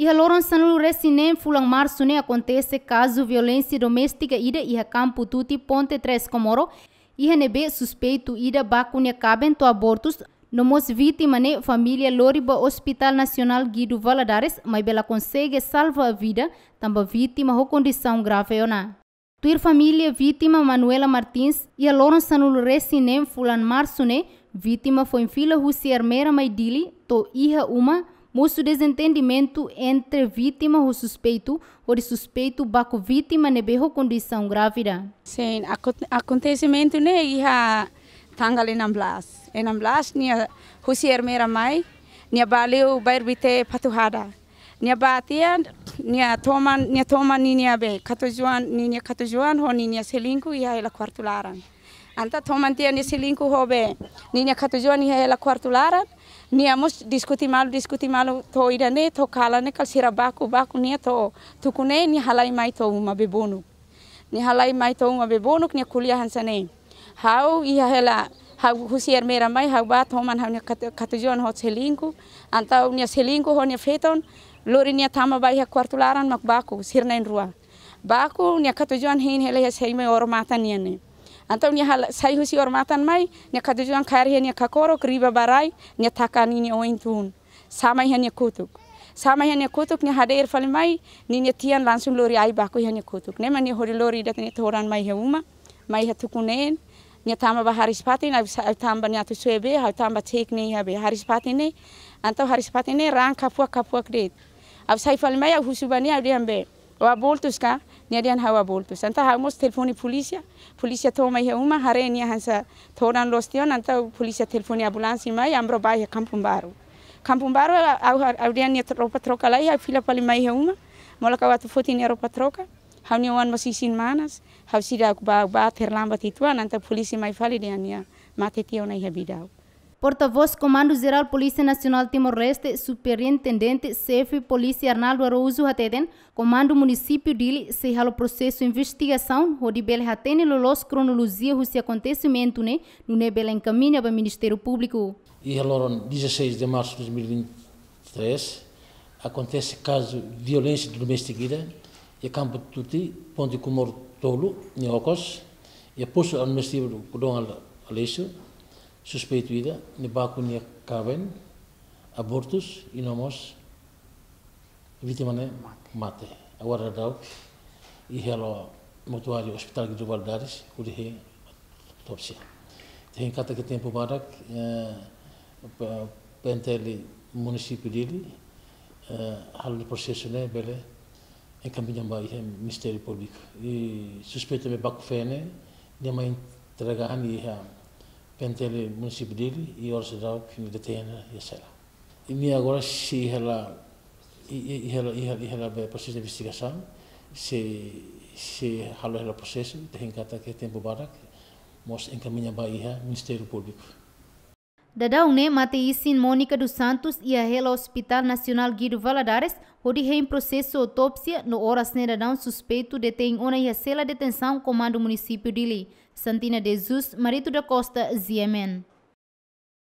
Iha loron sanulu nem fulang março ne acontece caso violência doméstica ida iha campo tuti ponte 3 Comoro. Iha nebe suspeito ida bacunia caben to abortus Nomos vítima ne família Loriba Hospital Nacional Guido Valadares, mas ela consegue salvar a vida, também vítima com condição grave ou não. Tuir família vítima Manuela Martins e a Loron Sanul nem Fulan Marsune, vítima foi em fila Rússia Armeira Maidili, to Iha Uma, Muitos desentendimento entre vítima ou suspeito, ou suspeito baco vítima ne condição grávida. Sim, acontecimento né ia tangal enam blas. Enam blas nia husier mera mai, nia baleu bair bite patuhada. Nia batia nia toma nia toma nia be katujuan nia katujuan ho nia selinku ia ela quartularan. Anta toma tia nia selinku ho be nia katujuan ia ela quartularan. Nia mus diskuti malu diskuti malu to idane to kalane kal sira baku baku nia to tukune ni halai mai to uma bebonu. Ni halai mai to uma bebonu nia kuliah hansane. Hau iha hela hau husier mera mai hau bat man hau ni katujuan hot selingku antau nia selingku ho nia feton lori nia tama bai ha kuartularan mak baku sirnain rua. Baku ni katujuan hein hela ya mai ormatan nia nia. Antau ni hal sai husi hormatan mai ni katujuan karya ni kakoro riba barai ni takani ni oin tun. Sama ni kutuk. sama ni kutuk ni hadair irfal mai ni ni tian langsung lori ai baku ni kutuk ne mani hori lori dat ni toran mai uma mai he tukunen ni tama ba haris pati na tamba ni atu swebe ha tamba tek ni be haris pati ne antau haris pati ne rang kapua kapua kredit ab saya fal mai husu bani ab diambe bultus ka niadian wa bultus anta ha mos telefoni polisia polisia to mai uma hare ni hansa thoran lostion anta polisia telefoni ambulansi mai ambro bai kampung baru kampung baru au au dian ni tropa troka lai ha fila pali mai ha uma mola ka watu foti ni troka ha ni wan mos isin manas ha sida ku ba ba terlambat itu anta polisi mai fali dian ni mate tio nai ha bidau Porta-voz Comando Geral Polícia Nacional Timor-Leste, Superintendente Chefe Polícia Arnaldo Araújo Hateden, Comando Município Dili, se o processo investigação, Rodibel Hatene Lolos cronologia os acontecimento, né, no Nebel né, encaminha para o Ministério Público. E agora, 16 de março de 2023, acontece caso de violência doméstica e campo tutti, ponte comor tolo, em Ocos, e a posto administrativo do Dom Aleixo, στο σπίτι του είδα να υπάρχουν καβέν, αμπόρτους, οι νόμος, βήτημανε μάτε. Εγώ μοτουάριο, σπιτάλ και τρουβαλντάρις, που τόψια. Τέχει κάτω και την Πουμπάρακ, ε, πέντελη μονισή ε, πυλίλη, άλλο προσέσουνε, ναι, μπέλε, έκανε μια μπά, είχε μυστέρι πολύ. Στο σπίτι με πάκου φαίνε, δεν pentele municipio dele e ora se dá o fim de tena e sei lá. E me agora se ela e ela e ela e ela vai processo de investigação se se halo ela processo tem que tempo barak mos encaminha para o Ministério Público. Dadão, Mateisin Mônica dos Santos e a Hela Hospital Nacional Guido Valadares, onde em processo autópsia no horas nedadão suspeito ter uma e a cela detenção comando município de Li. Santina Jesus, Marito da Costa, Ziemen.